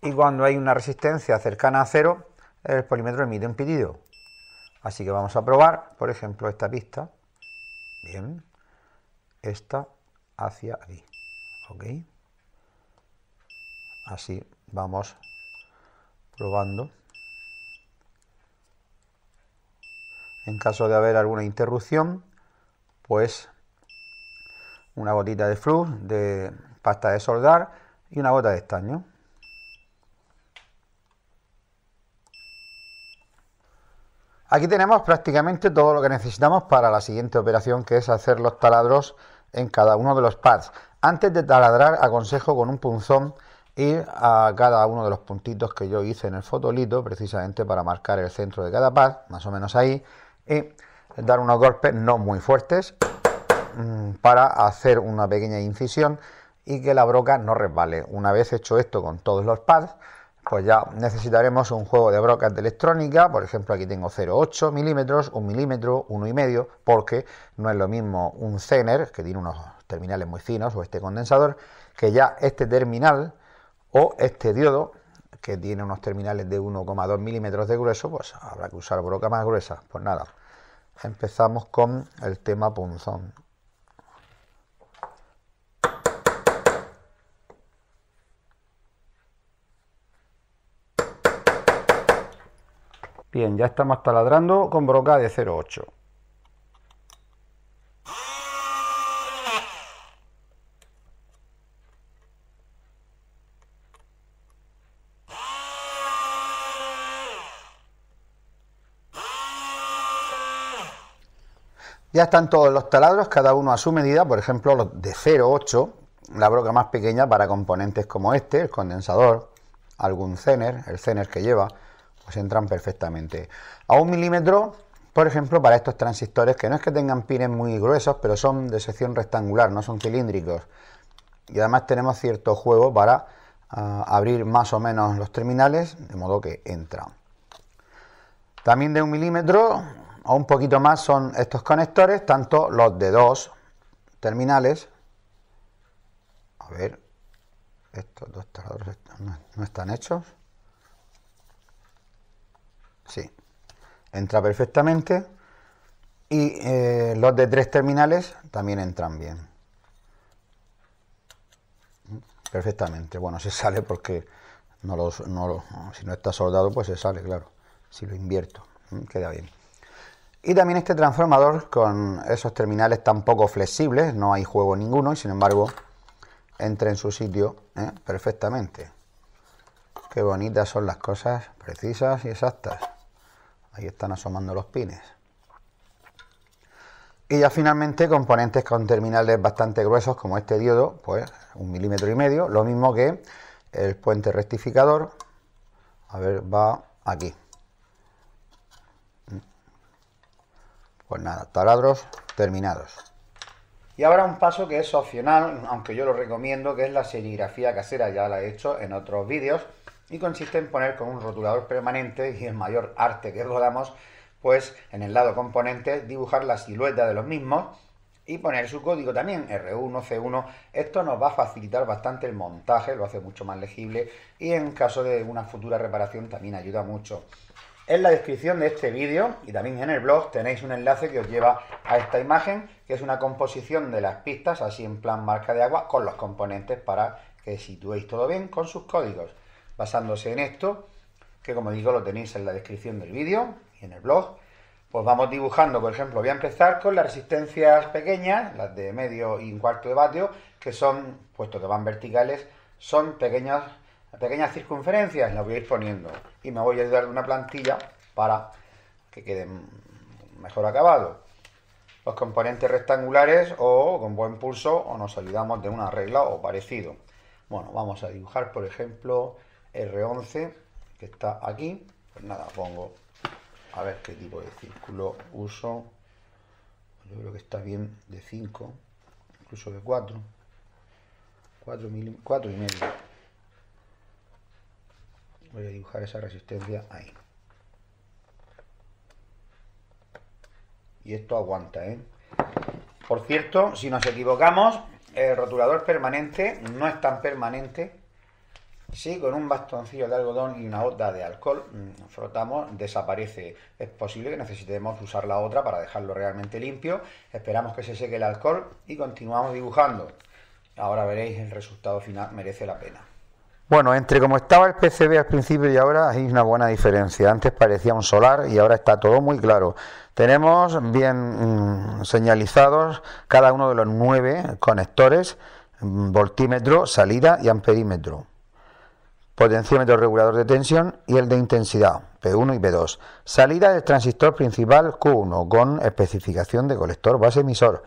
Y cuando hay una resistencia cercana a cero, el polímetro emite un pedido. Así que vamos a probar, por ejemplo, esta pista. Bien. Esta hacia aquí. ¿Ok? Así vamos probando. En caso de haber alguna interrupción, pues una gotita de flux, de pasta de soldar y una gota de estaño. Aquí tenemos prácticamente todo lo que necesitamos para la siguiente operación, que es hacer los taladros en cada uno de los pads. Antes de taladrar, aconsejo con un punzón ir a cada uno de los puntitos que yo hice en el fotolito, precisamente para marcar el centro de cada pad, más o menos ahí dar unos golpes no muy fuertes mm, para hacer una pequeña incisión y que la broca no resbale. Una vez hecho esto con todos los pads, pues ya necesitaremos un juego de brocas de electrónica, por ejemplo aquí tengo 0,8 milímetros, 1 milímetro, 1,5, porque no es lo mismo un Zener, que tiene unos terminales muy finos, o este condensador, que ya este terminal o este diodo, que tiene unos terminales de 1,2 milímetros de grueso, pues habrá que usar broca más gruesa, pues nada empezamos con el tema punzón. Bien, ya estamos taladrando con broca de 0,8. Ya están todos los taladros, cada uno a su medida, por ejemplo, los de 0,8, la broca más pequeña para componentes como este, el condensador, algún zener, el zener que lleva, pues entran perfectamente. A un milímetro, por ejemplo, para estos transistores que no es que tengan pines muy gruesos, pero son de sección rectangular, no son cilíndricos. Y además tenemos cierto juego para ah, abrir más o menos los terminales, de modo que entran. También de un milímetro, o un poquito más son estos conectores, tanto los de dos terminales, a ver, estos dos no, están hechos, sí, entra perfectamente, y eh, los de tres terminales también entran bien. Perfectamente. Bueno, se sale porque si no está soldado, pues se sale, claro. Si lo invierto, queda bien. Y también este transformador con esos terminales tan poco flexibles, no hay juego ninguno y sin embargo entra en su sitio ¿eh? perfectamente. Qué bonitas son las cosas precisas y exactas. Ahí están asomando los pines. Y ya finalmente componentes con terminales bastante gruesos como este diodo, pues un milímetro y medio, lo mismo que el puente rectificador. A ver, va aquí. Pues nada, taladros terminados. Y ahora un paso que es opcional, aunque yo lo recomiendo, que es la serigrafía casera, ya la he hecho en otros vídeos, y consiste en poner con un rotulador permanente y el mayor arte que podamos, pues en el lado componente dibujar la silueta de los mismos y poner su código también, R1, C1. Esto nos va a facilitar bastante el montaje, lo hace mucho más legible y en caso de una futura reparación también ayuda mucho. En la descripción de este vídeo y también en el blog tenéis un enlace que os lleva a esta imagen, que es una composición de las pistas, así en plan marca de agua, con los componentes para que situéis todo bien con sus códigos. Basándose en esto, que como digo lo tenéis en la descripción del vídeo y en el blog, pues vamos dibujando, por ejemplo, voy a empezar con las resistencias pequeñas, las de medio y un cuarto de vatio, que son, puesto que van verticales, son pequeñas pequeñas circunferencias las voy a ir poniendo y me voy a ayudar de una plantilla para que queden mejor acabado. Los componentes rectangulares o con buen pulso o nos ayudamos de una regla o parecido. Bueno, vamos a dibujar por ejemplo R11 que está aquí. Pues nada, pongo a ver qué tipo de círculo uso. Yo creo que está bien de 5, incluso de 4. 4, 4 y medio voy a dibujar esa resistencia ahí y esto aguanta ¿eh? por cierto si nos equivocamos el rotulador permanente no es tan permanente si con un bastoncillo de algodón y una gota de alcohol mm, frotamos, desaparece. Es posible que necesitemos usar la otra para dejarlo realmente limpio. Esperamos que se seque el alcohol y continuamos dibujando. Ahora veréis el resultado final, merece la pena. Bueno, entre como estaba el PCB al principio y ahora hay una buena diferencia. Antes parecía un solar y ahora está todo muy claro. Tenemos bien mm, señalizados cada uno de los nueve conectores, mm, voltímetro, salida y amperímetro, potenciómetro regulador de tensión y el de intensidad, P1 y P2. Salida del transistor principal Q1 con especificación de colector base emisor.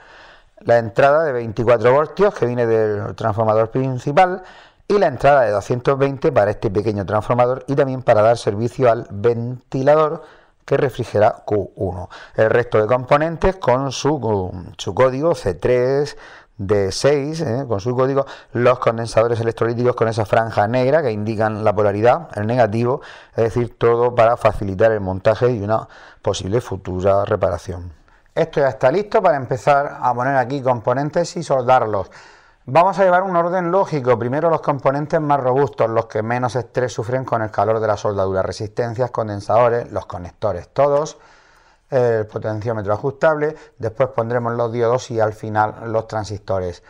La entrada de 24 voltios que viene del transformador principal y la entrada de 220 para este pequeño transformador y también para dar servicio al ventilador que refrigera Q1. El resto de componentes con su, su código C3, D6, ¿eh? con su código, los condensadores electrolíticos con esa franja negra que indican la polaridad, el negativo, es decir, todo para facilitar el montaje y una posible futura reparación. Esto ya está listo para empezar a poner aquí componentes y soldarlos. Vamos a llevar un orden lógico. Primero los componentes más robustos, los que menos estrés sufren con el calor de la soldadura, resistencias, condensadores, los conectores, todos, el potenciómetro ajustable, después pondremos los diodos y al final los transistores.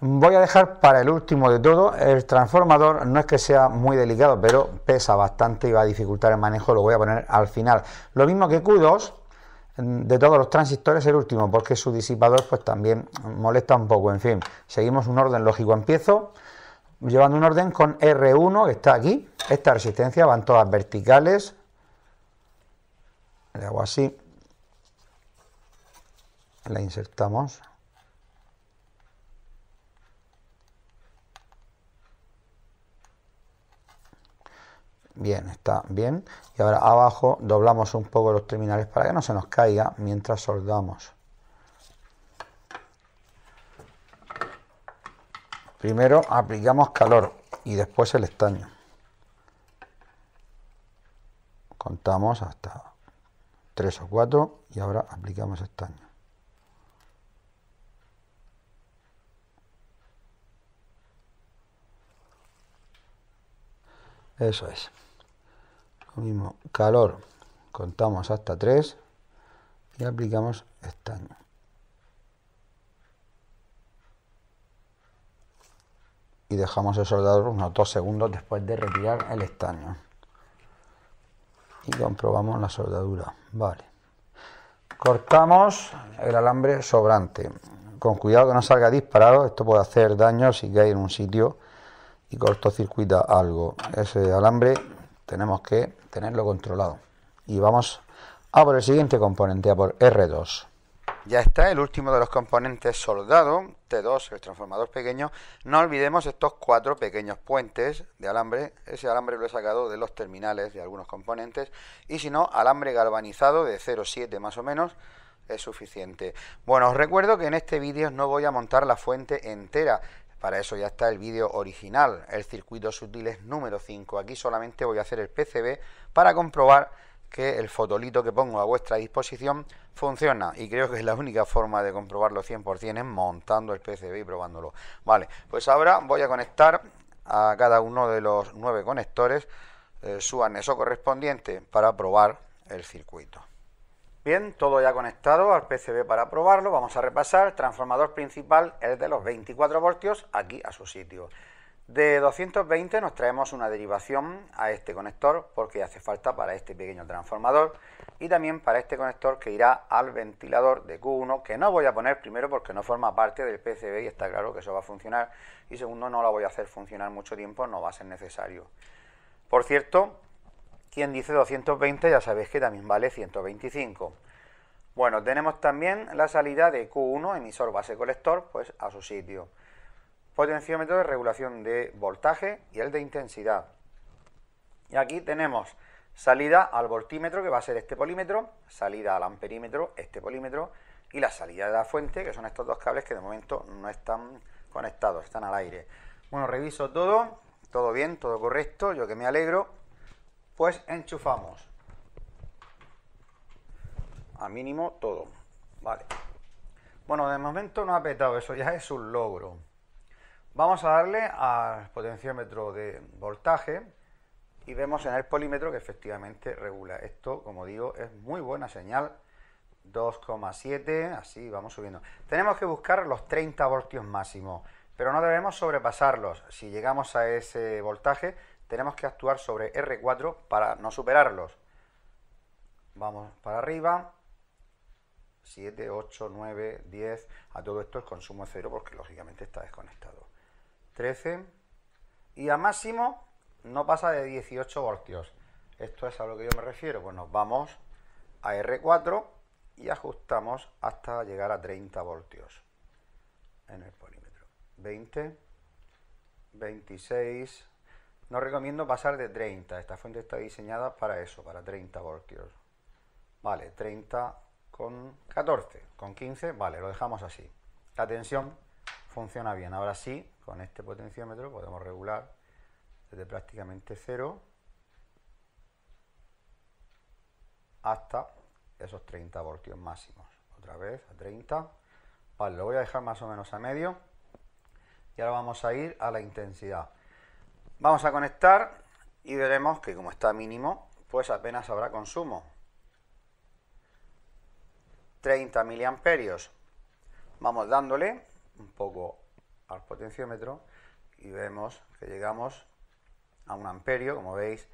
Voy a dejar para el último de todo el transformador, no es que sea muy delicado, pero pesa bastante y va a dificultar el manejo, lo voy a poner al final. Lo mismo que Q2, de todos los transistores el último, porque su disipador pues también molesta un poco. En fin, seguimos un orden lógico. Empiezo llevando un orden con R1, que está aquí. Esta resistencia van todas verticales. Le hago así. La insertamos. Bien, está bien. Y ahora abajo doblamos un poco los terminales para que no se nos caiga mientras soldamos. Primero aplicamos calor y después el estaño. Contamos hasta 3 o 4 y ahora aplicamos estaño. Eso es mismo, calor, contamos hasta 3 y aplicamos estaño. Y dejamos el soldador unos 2 segundos después de retirar el estaño. Y comprobamos la soldadura. Vale. Cortamos el alambre sobrante. Con cuidado que no salga disparado, esto puede hacer daño si cae en un sitio y cortocircuita algo. Ese alambre tenemos que tenerlo controlado. Y vamos a por el siguiente componente, a por R2. Ya está el último de los componentes soldado, T2, el transformador pequeño. No olvidemos estos cuatro pequeños puentes de alambre. Ese alambre lo he sacado de los terminales de algunos componentes. Y si no, alambre galvanizado de 0,7 más o menos es suficiente. Bueno, os recuerdo que en este vídeo no voy a montar la fuente entera, para eso ya está el vídeo original, el circuito es número 5. Aquí solamente voy a hacer el PCB para comprobar que el fotolito que pongo a vuestra disposición funciona y creo que es la única forma de comprobarlo 100% es montando el PCB y probándolo. Vale, pues ahora voy a conectar a cada uno de los nueve conectores eh, su anexo correspondiente para probar el circuito. Bien, todo ya conectado al PCB para probarlo. Vamos a repasar. transformador principal es de los 24 voltios aquí a su sitio. De 220 nos traemos una derivación a este conector porque hace falta para este pequeño transformador y también para este conector que irá al ventilador de Q1 que no voy a poner primero porque no forma parte del PCB y está claro que eso va a funcionar y segundo no la voy a hacer funcionar mucho tiempo, no va a ser necesario. Por cierto, quien dice 220 ya sabéis que también vale 125. Bueno, tenemos también la salida de Q1, emisor base colector, pues a su sitio. Potenciómetro de regulación de voltaje y el de intensidad. Y aquí tenemos salida al voltímetro, que va a ser este polímetro, salida al amperímetro, este polímetro, y la salida de la fuente, que son estos dos cables que de momento no están conectados, están al aire. Bueno, reviso todo, todo bien, todo correcto, yo que me alegro. Pues enchufamos a mínimo todo. Vale. Bueno, de momento no ha petado eso, ya es un logro. Vamos a darle al potenciómetro de voltaje y vemos en el polímetro que efectivamente regula. Esto, como digo, es muy buena señal. 2,7, así vamos subiendo. Tenemos que buscar los 30 voltios máximo, pero no debemos sobrepasarlos. Si llegamos a ese voltaje, tenemos que actuar sobre R4 para no superarlos. Vamos para arriba. 7, 8, 9, 10. A todo esto el consumo es cero porque lógicamente está desconectado. 13. Y a máximo no pasa de 18 voltios. Esto es a lo que yo me refiero. Pues nos vamos a R4 y ajustamos hasta llegar a 30 voltios en el polímetro. 20, 26, no recomiendo pasar de 30. Esta fuente está diseñada para eso, para 30 voltios. Vale, 30 con 14, con 15, vale, lo dejamos así. La tensión funciona bien. Ahora sí, con este potenciómetro podemos regular desde prácticamente cero hasta esos 30 voltios máximos. Otra vez a 30. Vale, lo voy a dejar más o menos a medio. Y ahora vamos a ir a la intensidad. Vamos a conectar y veremos que como está mínimo, pues apenas habrá consumo. 30 miliamperios. Vamos dándole un poco al potenciómetro y vemos que llegamos a un amperio, como veis,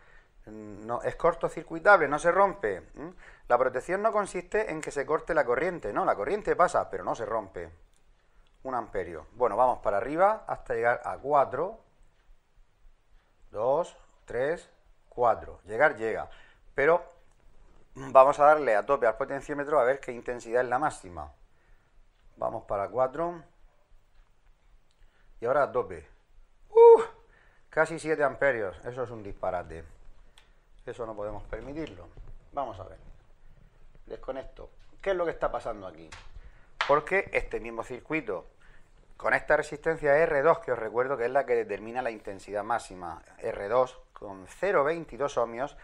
no, es cortocircuitable, no se rompe. La protección no consiste en que se corte la corriente, no, la corriente pasa, pero no se rompe. Un amperio. Bueno, vamos para arriba hasta llegar a 4 2, 3, 4. Llegar llega, pero vamos a darle a tope al potenciómetro a ver qué intensidad es la máxima. Vamos para 4. Y ahora a tope. Casi 7 amperios. Eso es un disparate. Eso no podemos permitirlo. Vamos a ver. Desconecto. ¿Qué es lo que está pasando aquí? Porque este mismo circuito con esta resistencia R2, que os recuerdo que es la que determina la intensidad máxima, R2 con 0,22 ohmios,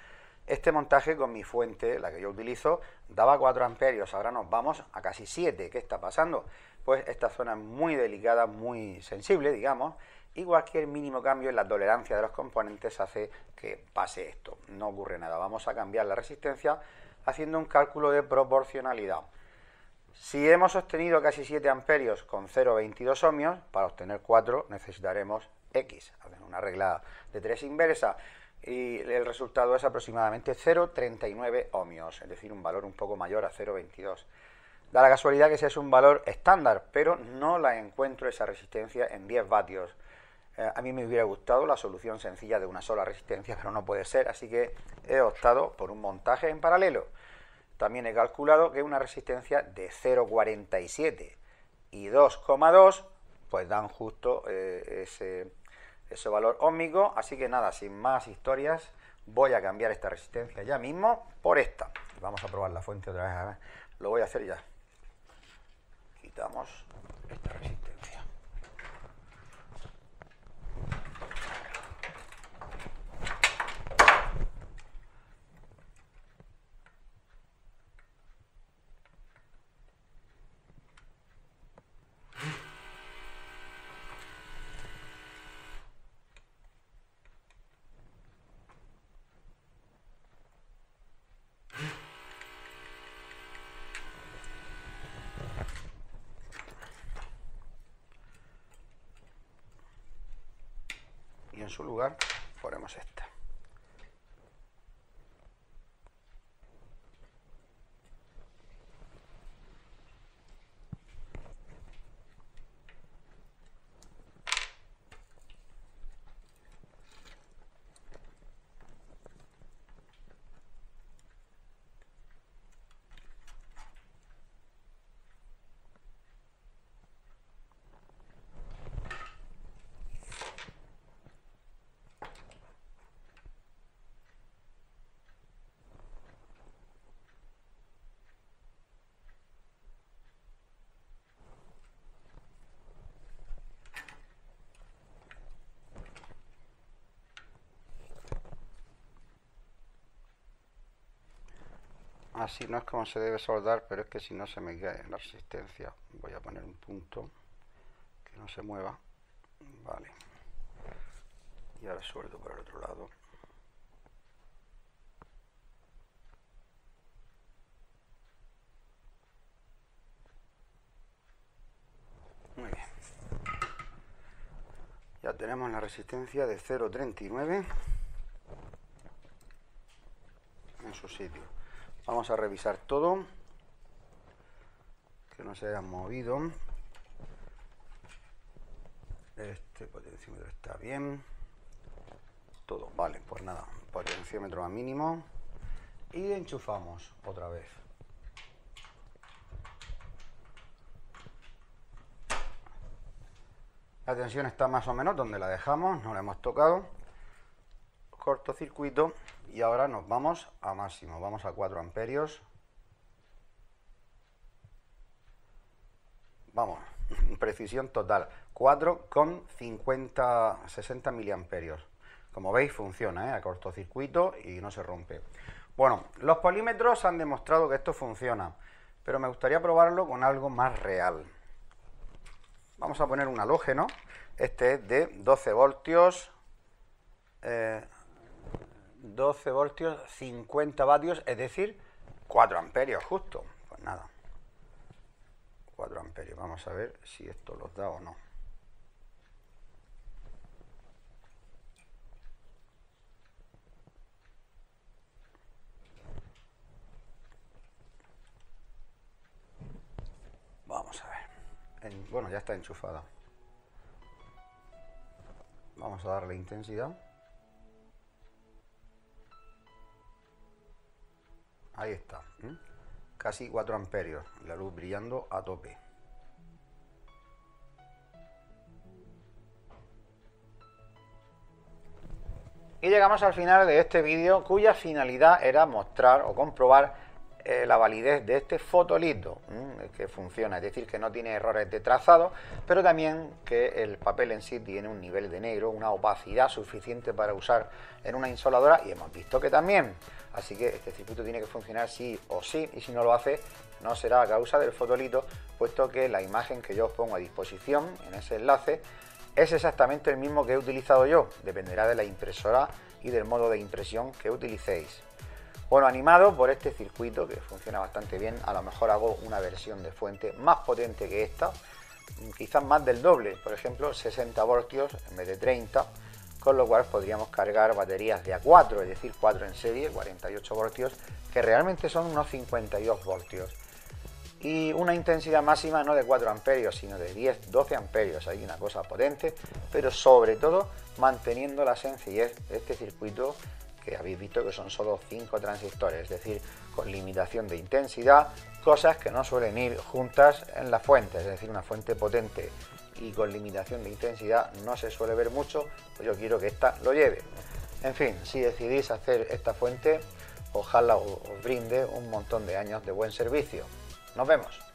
este montaje con mi fuente, la que yo utilizo, daba 4 amperios, ahora nos vamos a casi 7. ¿Qué está pasando? Pues esta zona es muy delicada, muy sensible, digamos, y cualquier mínimo cambio en la tolerancia de los componentes hace que pase esto. No ocurre nada, vamos a cambiar la resistencia haciendo un cálculo de proporcionalidad. Si hemos obtenido casi 7 amperios con 0,22 ohmios, para obtener 4 necesitaremos X, una regla de 3 inversa, y el resultado es aproximadamente 0,39 ohmios, es decir, un valor un poco mayor a 0,22. Da la casualidad que ese es un valor estándar, pero no la encuentro esa resistencia en 10 vatios. Eh, a mí me hubiera gustado la solución sencilla de una sola resistencia, pero no puede ser, así que he optado por un montaje en paralelo. También he calculado que una resistencia de 0,47 y 2,2 pues dan justo eh, ese, ese valor ómico. Así que nada, sin más historias, voy a cambiar esta resistencia ya mismo por esta. Vamos a probar la fuente otra vez. Lo voy a hacer ya. Quitamos esta resistencia. su lugar, ponemos esta. Así no es como se debe soldar, pero es que si no se me cae la resistencia. Voy a poner un punto que no se mueva. Vale. Y ahora sueldo por el otro lado. Muy bien. Ya tenemos la resistencia de 0.39 en su sitio. Vamos a revisar todo. Que no se haya movido. Este potenciómetro está bien. Todo, vale, pues nada. Potenciómetro a mínimo. Y enchufamos otra vez. La tensión está más o menos donde la dejamos, no la hemos tocado. Cortocircuito y ahora nos vamos a máximo, vamos a 4 amperios. Vamos, precisión total, 4,50 60 miliamperios. Como veis funciona ¿eh? a cortocircuito y no se rompe. Bueno, los polímetros han demostrado que esto funciona, pero me gustaría probarlo con algo más real. Vamos a poner un halógeno, este es de 12 voltios, eh, 12 voltios, 50 vatios, es decir, 4 amperios justo. Pues nada, 4 amperios. Vamos a ver si esto los da o no. Vamos a ver. bueno, ya está enchufada. Vamos a darle intensidad. Ahí está. Casi 4 amperios. La luz brillando a tope. Y llegamos al final de este vídeo cuya finalidad era mostrar o comprobar eh, la validez de este fotolito que funciona, es decir, que no tiene errores de trazado, pero también que el papel en sí tiene un nivel de negro, una opacidad suficiente para usar en una insoladora y hemos visto que también. Así que este circuito tiene que funcionar sí o sí y si no lo hace no será a causa del fotolito, puesto que la imagen que yo os pongo a disposición en ese enlace es exactamente el mismo que he utilizado yo, dependerá de la impresora y del modo de impresión que utilicéis. Bueno, animado por este circuito que funciona bastante bien, a lo mejor hago una versión de fuente más potente que esta, quizás más del doble, por ejemplo 60 voltios en vez de 30, con lo cual podríamos cargar baterías de A4, es decir, 4 en serie, 48 voltios, que realmente son unos 52 voltios. Y una intensidad máxima no de 4 amperios, sino de 10, 12 amperios, hay una cosa potente, pero sobre todo manteniendo la sencillez de este circuito que habéis visto que son solo 5 transistores, es decir, con limitación de intensidad, cosas que no suelen ir juntas en la fuente, es decir, una fuente potente y con limitación de intensidad no se suele ver mucho, pues yo quiero que esta lo lleve. En fin, si decidís hacer esta fuente, ojalá os brinde un montón de años de buen servicio. Nos vemos.